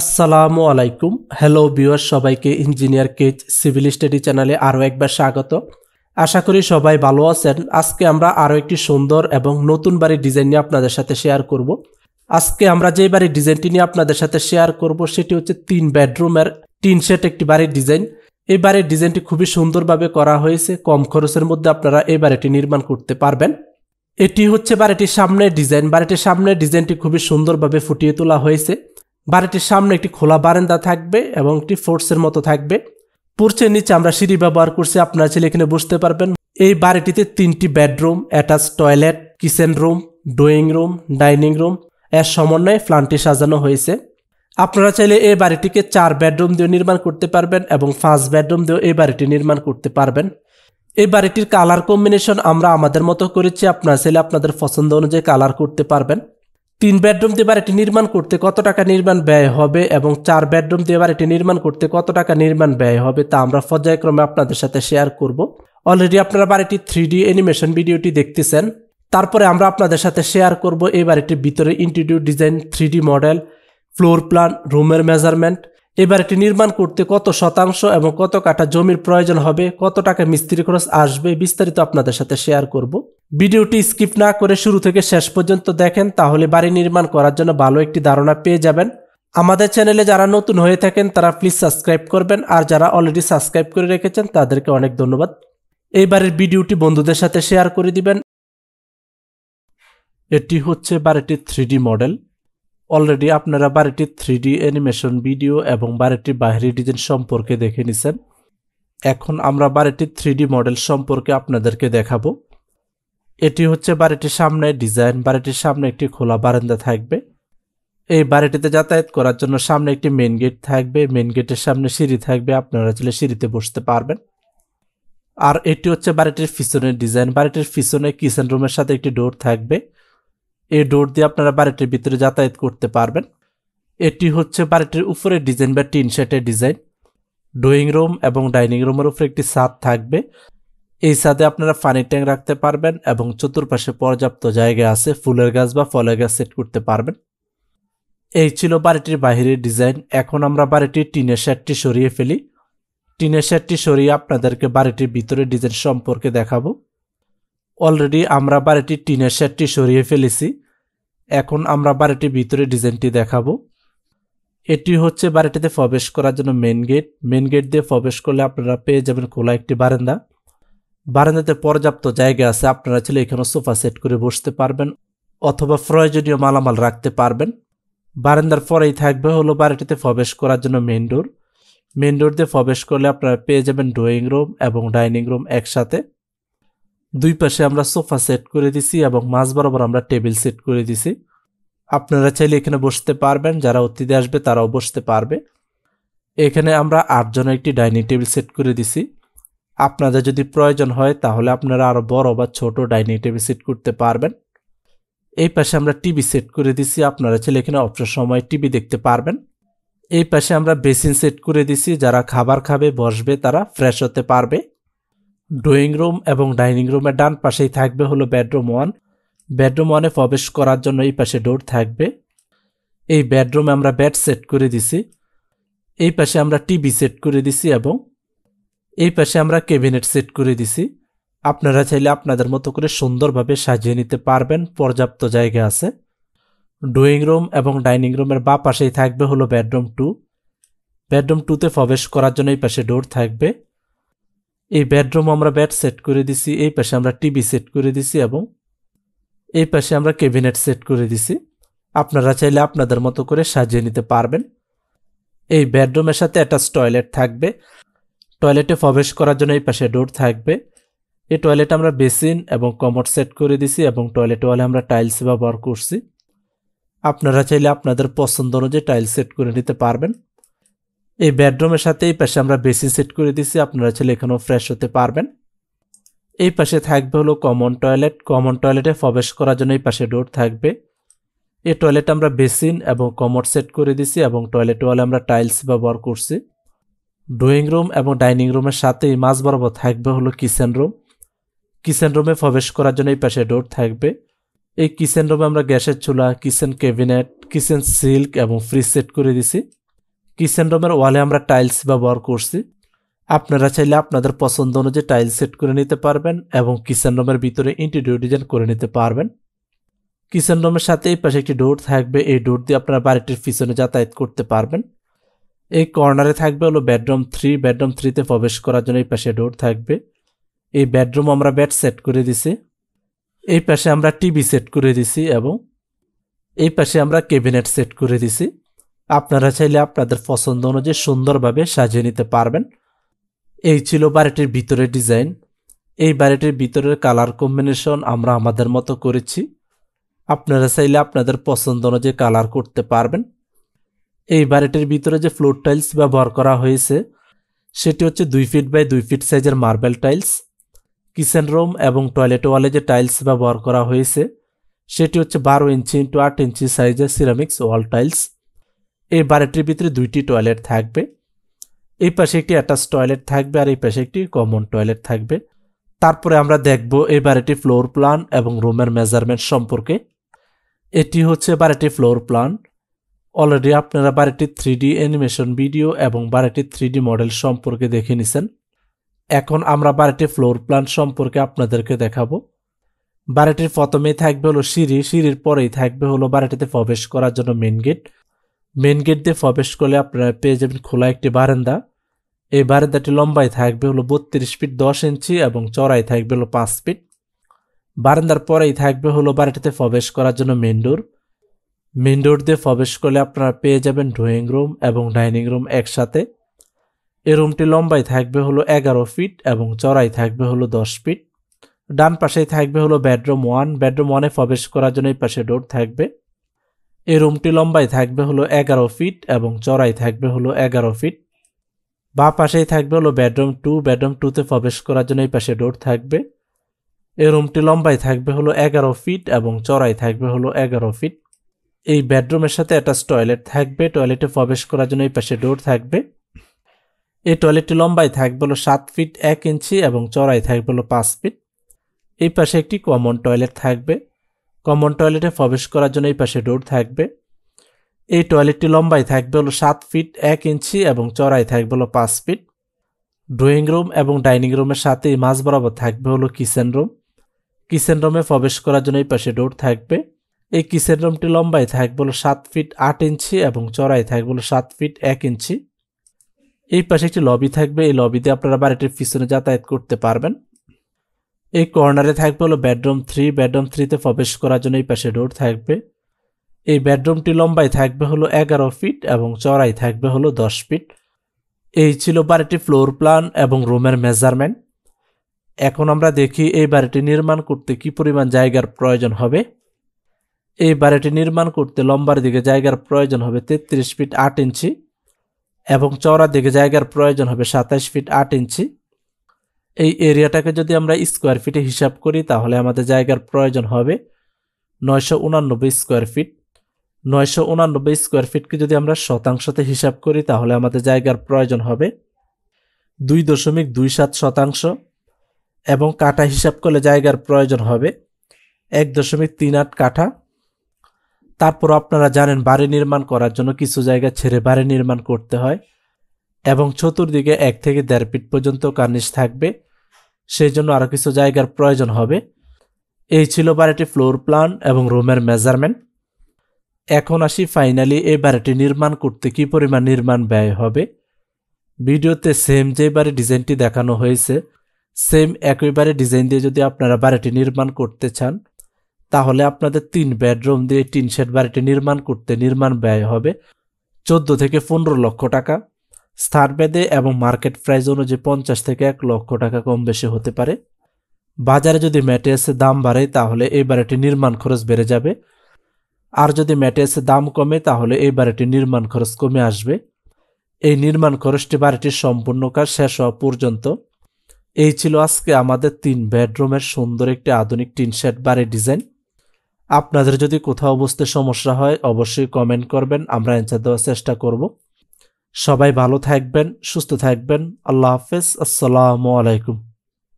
আসসালামু আলাইকুম hello viewer সবাইকে ইঞ্জিনিয়ার কেজ সিভিল স্টাডি চ্যানেলে আরও একবার স্বাগত আশা করি সবাই ভালো আছেন আজকে আমরা আরও একটি সুন্দর এবং নতুন বাড়ির ডিজাইন নিয়ে আপনাদের সাথে শেয়ার করব আজকে আমরা যে বাড়ির ডিজাইনটি নিয়ে আপনাদের সাথে শেয়ার করব সেটি হচ্ছে তিন বেডরুমের টিন সেট একটি বাড়ির ডিজাইন এই বাড়ির ডিজাইনটি খুবই সুন্দরভাবে করা হয়েছে কম খরচের মধ্যে আপনারা এই বাড়িটি নির্মাণ করতে পারবেন এটি হচ্ছে বাড়িটির সামনের ডিজাইন বাড়িটির সামনের ডিজাইনটি খুবই সুন্দরভাবে ফুটিয়ে তোলা হয়েছে বাড়িটির সামনে একটি খোলা বারান্দা থাকবে এবং একটি ফোর্সের মতো থাকবে পোর্চের নিচে আমরা সিঁড়ি ব্যবহার করছি আপনারা ছেলে এখানে বসতে পারবেন এই বাড়িটিতে তিনটি bedroom attach toilet kitchen room drawing room dining room এর সমন্বয়ে ফ্ল্যাটটি সাজানো হয়েছে আপনারা চাইলে এই বাড়িটিকে চার বেডরুম দিয়ে নির্মাণ করতে পারবেন এবং পাঁচ বেডরুম দিয়েও এই বাড়িটি নির্মাণ করতে পারবেন এই বাড়িটির কালার কম্বিনেশন আমরা আমাদের মতো করেছি আপনারা চাইলে আপনাদের পছন্দ অনুযায়ী কালার করতে পারবেন তিন বেডরুম দিয়ে বাড়িটি নির্মাণ করতে কত টাকা নির্মাণ ব্যয় হবে এবং চার বেডরুম দিয়ে বাড়িটি নির্মাণ করতে কত টাকা নির্মাণ ব্যয় হবে তা আমরা পর্যায়ক্রমে আপনাদের সাথে শেয়ার করব অলরেডি আপনারা বাড়িটি থ্রি ডি অ্যানিমেশন ভিডিওটি দেখতেছেন তারপরে আমরা আপনাদের সাথে শেয়ার করব এই বাড়িটির ভিতরে ইন্টিডিউ design three model floor plan রুমের মেজারমেন্ট এই বাড়িটি নির্মাণ করতে কত শতাংশ এবং কত কাটা জমির প্রয়োজন হবে কত টাকা মিস্ত্রি খরচ আসবে বিস্তারিত আপনাদের সাথে শেয়ার করব ভিডিওটি স্কিপ না করে শুরু থেকে শেষ পর্যন্ত দেখেন তাহলে বাড়ি নির্মাণ করার জন্য ভালো একটি ধারণা পেয়ে যাবেন আমাদের চ্যানেলে যারা নতুন হয়ে থাকেন তারা প্লিজ সাবস্ক্রাইব করবেন আর যারা অলরেডি সাবস্ক্রাইব করে রেখেছেন তাদেরকে অনেক ধন্যবাদ এইবারের ভিডিওটি বন্ধুদের সাথে শেয়ার করে দিবেন এটি হচ্ছে বারেটির থ্রি মডেল অলরেডি আপনারা বারেটির থ্রি অ্যানিমেশন ভিডিও এবং বারেটির বাহিরের ডিজাইন সম্পর্কে দেখে নিছেন এখন আমরা বারেটির থ্রি মডেল সম্পর্কে আপনাদেরকে দেখাবো এটি হচ্ছে বাড়িটির সামনে ডিজাইন বাড়িটির সামনে একটি খোলা বারান্দা থাকবে এই বাড়িটিতে যাতায়াত করার জন্য সামনে একটি মেন গেট থাকবে মেন গেটের সামনে সিঁড়ি থাকবে আপনারা চলে সিঁড়িতে বসতে পারবেন আর এটি হচ্ছে বাড়িটির পিছনের ডিজাইন বাড়িটির পিছনে কিচেন রুমের সাথে একটি ডোর থাকবে এই ডোর দিয়ে আপনারা বাড়িটির ভিতরে যাতায়াত করতে পারবেন এটি হচ্ছে বাড়িটির উপরে ডিজাইন বা টিন শেটের ডিজাইন ড্রয়িং রুম এবং ডাইনিং রুমের উপরে একটি ছাদ থাকবে এই ছাদে আপনারা পানির ট্যাঙ্ক রাখতে পারবেন এবং চতুর্পাশে পর্যাপ্ত জায়গা আছে ফুলের গাছ বা ফলের গাছ সেট করতে পারবেন এই ছিল বাড়িটির বাহিরের ডিজাইন এখন আমরা বাড়িটির টিনের শেডটি সরিয়ে ফেলি টিনের শেডটি সরিয়ে আপনাদেরকে বাড়িটির ভিতরে ডিজাইন সম্পর্কে দেখাবো অলরেডি আমরা বাড়িটির টিনের শেডটি সরিয়ে ফেলেছি এখন আমরা বাড়িটির ভিতরে ডিজাইনটি দেখাবো এটি হচ্ছে বাড়িটিতে প্রবেশ করার জন্য মেন গেট মেন গেট দিয়ে প্রবেশ করলে আপনারা পেয়ে যাবেন খোলা একটি বারান্দা বারান্দাতে পর্যাপ্ত জায়গা আছে আপনারা ছিল এখানে সোফা সেট করে বসতে পারবেন অথবা প্রয়োজনীয় মালামাল রাখতে পারবেন বারান্দার পরেই থাকবে হলো বাড়িটিতে প্রবেশ করার জন্য মেন ডোর মেন ডোর দিয়ে প্রবেশ করলে আপনারা পেয়ে যাবেন ড্রয়িং রুম এবং ডাইনিং রুম একসাথে দুই পাশে আমরা সোফা সেট করে দিছি এবং মাঝ বরাবর আমরা টেবিল সেট করে দিছি আপনারা চাইলে এখানে বসতে পারবেন যারা অতিথি আসবে তারাও বসতে পারবে এখানে আমরা আটজনের একটি ডাইনিং টেবিল সেট করে দিছি আপনাদের যদি প্রয়োজন হয় তাহলে আপনারা আরও বড় বা ছোট ডাইনিং টেবিল সেট করতে পারবেন এই পাশে আমরা টিভি সেট করে দিছি আপনারা ছেলে এখানে অবসর সময় টিভি দেখতে পারবেন এই পাশে আমরা বেসিন সেট করে দিছি যারা খাবার খাবে বসবে তারা ফ্রেশ হতে পারবে ড্রয়িং রুম এবং ডাইনিং রুমের ডান পাশেই থাকবে হলো বেডরুম ওয়ান বেডরুম ওয়ানে প্রবেশ করার জন্য এই পাশে ডোর থাকবে এই বেডরুমে আমরা বেড সেট করে দিছি এই পাশে আমরা টিভি সেট করে দিছি এবং এই পাশে আমরা ক্যাবিনেট সেট করে দিছি আপনারা চাইলে আপনাদের মতো করে সুন্দরভাবে সাজিয়ে নিতে পারবেন পর্যাপ্ত জায়গা আছে ড্রয়িং রুম এবং ডাইনিং রুমের বা পাশেই থাকবে হলো বেডরুম টু বেডরুম টুতে প্রবেশ করার জন্য এই পাশে ডোর থাকবে এই বেডরুম আমরা বেড সেট করে দিছি এই পাশে আমরা টিভি সেট করে দিছি এবং এই পাশে আমরা ক্যাবিনেট সেট করে দিছি আপনারা চাইলে আপনাদের মতো করে সাজিয়ে নিতে পারবেন এই বেডরুমের সাথে অ্যাটাচ টয়লেট থাকবে টয়লেটে প্রবেশ করার জন্য এই পাশে ডোর থাকবে এই টয়লেট আমরা বেসিন এবং কমোড সেট করে দিছি এবং টয়লেট ওয়ালে আমরা টাইলস ব্যবহার করছি আপনারা চাইলে আপনাদের পছন্দ অনুযায়ী টাইলস সেট করে নিতে পারবেন এই বেডরুমের সাথে এই পাশে আমরা বেসিন সেট করে দিছি আপনারা চাইলে এখানেও ফ্রেশ হতে পারবেন এই পাশে থাকবে হলো কমন টয়লেট কমন টয়লেটে প্রবেশ করার জন্য এই পাশে ডোর থাকবে এই টয়লেট আমরা বেসিন এবং কমোড সেট করে দিছি এবং টয়লেট ওয়ালে আমরা টাইলস ব্যবহার করছি ড্রয়িং রুম এবং ডাইনিং রুমের সাথেই মাঝ বরাবর থাকবে হলো কিচেন রুম কিচেন রুমে প্রবেশ করার জন্য এই পাশে ডোর থাকবে এই কিচেন রুমে আমরা গ্যাসের চুলা কিচেন ক্যাবিনেট কিচেন সিল্ক এবং ফ্রিজ সেট করে দিছি কিচেন রুমের ওয়ালে আমরা টাইলস ব্যবহার করছি আপনারা চাইলে আপনাদের পছন্দ অনুযায়ী টাইল সেট করে নিতে পারবেন এবং কিচেন রুমের ভিতরে ইন্টেরিয়র ডিজাইন করে নিতে পারবেন কিচেন রুমের সাথে এই পাশে একটি ডোর থাকবে এই ডোর দিয়ে আপনারা বাড়িটির পিছনে যাতায়াত করতে পারবেন এই কর্নারে থাকবে হলো বেডরুম থ্রি বেডরুম থ্রিতে প্রবেশ করার জন্য এই পাশে ডোর থাকবে এই বেডরুম আমরা বেড সেট করে দিছি এই পাশে আমরা টিভি সেট করে দিছি এবং এই পাশে আমরা ক্যাবিনেট সেট করে দিছি আপনারা চাইলে আপনাদের পছন্দ অনুযায়ী সুন্দরভাবে সাজিয়ে নিতে পারবেন এই ছিল বাড়িটির ভিতরের ডিজাইন এই বাড়িটির ভিতরের কালার কম্বিনেশন আমরা আমাদের মতো করেছি আপনারা চাইলে আপনাদের পছন্দ অনুযায়ী কালার করতে পারবেন এই বাড়িটির ভিতরে যে ফ্লোর টাইলস ব্যবহার করা হয়েছে সেটি হচ্ছে দুই ফিট বাই দুই ফিট সাইজের মার্বেল টাইলস কিচেন রুম এবং টয়লেট ওয়ালে যে টাইলস ব্যবহার করা হয়েছে সেটি হচ্ছে বারো ইঞ্চি ইন্টু আট ইঞ্চি সাইজের সিরামিক্স ওয়াল টাইলস এই বাড়িটির ভিতরে দুইটি টয়লেট থাকবে এই পাশে একটি অ্যাটাচ টয়লেট থাকবে আর এই পাশে একটি কমন টয়লেট থাকবে তারপরে আমরা দেখব এই বাড়িটি ফ্লোর প্ল্যান এবং রুমের মেজারমেন্ট সম্পর্কে এটি হচ্ছে বাড়িটি ফ্লোর প্ল্যান্ট অলরেডি আপনারা বারোটি থ্রি ডি অ্যানিমেশন ভিডিও এবং বারোটি থ্রি ডি মডেল সম্পর্কে দেখে নিছেন এখন আমরা বারোটি ফ্লোর প্ল্যান সম্পর্কে আপনাদেরকে দেখাবো বারোটির প্রথমেই থাকবে হলো সিঁড়ি সিঁড়ির পরেই থাকবে হলো বারোটিতে প্রবেশ করার জন্য মেন গেট মেন গেট দিয়ে প্রবেশ করলে আপনারা পেয়ে যাবেন খোলা একটি বারান্দা এই বারান্দাটি লম্বাই থাকবে হলো বত্রিশ ফিট দশ ইঞ্চি এবং চড়াই থাকবে হলো পাঁচ ফিট বারান্দার পরেই থাকবে হলো বারোটিতে প্রবেশ করার জন্য মেন ডোর মেন ডোর দিয়ে প্রবেশ করলে আপনারা পেয়ে যাবেন ড্রয়িং রুম এবং ডাইনিং রুম একসাথে এ রুমটি লম্বায় থাকবে হলো এগারো ফিট এবং চড়াই থাকবে হলো দশ ফিট ডান পাশেই থাকবে হলো বেডরুম ওয়ান বেডরুম ওয়ানে প্রবেশ করার জন্য এই পাশে ডোর থাকবে এই রুমটি লম্বায় থাকবে হলো এগারো ফিট এবং চড়াই থাকবে হলো এগারো ফিট বা পাশেই থাকবে হলো বেডরুম টু বেডরুম টুতে প্রবেশ করার জন্য এই পাশে ডোর থাকবে এ রুমটি লম্বায় থাকবে হলো এগারো ফিট এবং চড়াই থাকবে হলো এগারো ফিট এই বেডরুমের সাথে অ্যাটাচ টয়লেট থাকবে টয়লেটে প্রবেশ করার জন্য এই পাশে ডোর থাকবে এই টয়লেটটি লম্বাই থাকবে হলো সাত ফিট এক ইঞ্চি এবং চড়াই থাকবে হলো পাঁচ ফিট এই পাশে একটি কমন টয়লেট থাকবে কমন টয়লেটে প্রবেশ করার জন্য এই পাশে ডোর থাকবে এই টয়লেটটি লম্বাই থাকবে হলো সাত ফিট এক ইঞ্চি এবং চড়াই থাকবে হলো পাঁচ ফিট ড্রয়িং রুম এবং ডাইনিং রুমের সাথে মাঝ বরাবর থাকবে হলো কিচেন রুম কিচেন রুমে প্রবেশ করার জন্য এই পাশে ডোর থাকবে এই কিসের রুমটি লম্বায় থাক হলো সাত ফিট আট ইঞ্চি এবং চড়াই থাক হলো সাত ফিট এক ইঞ্চি এই পাশে একটি লবি থাকবে এই লবিতে আপনারা বাড়িটির পিছনে যাতায়াত করতে পারবেন এই কর্নারে থাকবে হলো বেডরুম থ্রি বেডরুম থ্রিতে প্রবেশ করার জন্য এই পাশে ডোর থাকবে এই বেডরুমটি লম্বায় থাকবে হলো এগারো ফিট এবং চড়াই থাকবে হলো দশ ফিট এই ছিল বাড়িটি ফ্লোর প্ল্যান এবং রুমের মেজারমেন্ট এখন আমরা দেখি এই বাড়িটি নির্মাণ করতে কি পরিমাণ জায়গার প্রয়োজন হবে এই বাড়িটি নির্মাণ করতে লম্বার দিকে জায়গার প্রয়োজন হবে তেত্রিশ ফিট আট ইঞ্চি এবং চওড়ার দিকে জায়গার প্রয়োজন হবে সাতাশ ফিট আট ইঞ্চি এই এরিয়াটাকে যদি আমরা স্কোয়ার ফিটে হিসাব করি তাহলে আমাদের জায়গার প্রয়োজন হবে নয়শো উনানব্বই স্কোয়ার ফিট নয়শো উনানব্বই স্কোয়ার ফিটকে যদি আমরা শতাংশতে হিসাব করি তাহলে আমাদের জায়গার প্রয়োজন হবে দুই দশমিক দুই সাত শতাংশ এবং কাঠা হিসাব করলে জায়গার প্রয়োজন হবে এক দশমিক তিন আট কাঠা তারপর আপনারা জানেন বাড়ি নির্মাণ করার জন্য কিছু জায়গা ছেড়ে বাড়ি নির্মাণ করতে হয় এবং চতুর্দিকে এক থেকে দেড় ফিট পর্যন্ত কার্নিশ থাকবে সেই জন্য আরও কিছু জায়গার প্রয়োজন হবে এই ছিল বাড়িটি ফ্লোর প্ল্যান এবং রুমের মেজারমেন্ট এখন আসি ফাইনালি এই বাড়িটি নির্মাণ করতে কি পরিমাণ নির্মাণ ব্যয় হবে ভিডিওতে সেম যে বাড়ি ডিজাইনটি দেখানো হয়েছে সেম একইবারে ডিজাইন দিয়ে যদি আপনারা বাড়িটি নির্মাণ করতে চান তাহলে আপনাদের তিন বেডরুম দিয়ে টিন শেড বাড়িটি নির্মাণ করতে নির্মাণ ব্যয় হবে চোদ্দ থেকে পনেরো লক্ষ টাকা স্থান বেদে এবং মার্কেট প্রাইস অনুযায়ী পঞ্চাশ থেকে এক লক্ষ টাকা কম বেশি হতে পারে বাজারে যদি ম্যাটেরিয়ালসের দাম বাড়ে তাহলে এই বাড়িটি নির্মাণ খরচ বেড়ে যাবে আর যদি ম্যাটেরিয়ালসের দাম কমে তাহলে এই বাড়িটির নির্মাণ খরচ কমে আসবে এই নির্মাণ খরচটি বাড়িটির সম্পূর্ণ কাজ শেষ হওয়া পর্যন্ত এই ছিল আজকে আমাদের তিন বেডরুমের সুন্দর একটি আধুনিক টিনশেড বাড়ির ডিজাইন আপনাদের যদি কোথাও বুঝতে সমস্যা হয় অবশ্যই কমেন্ট করবেন আমরা অ্যান্সার দেওয়ার চেষ্টা করব সবাই ভালো থাকবেন সুস্থ থাকবেন আল্লাহ হাফেজ আসসালামু আলাইকুম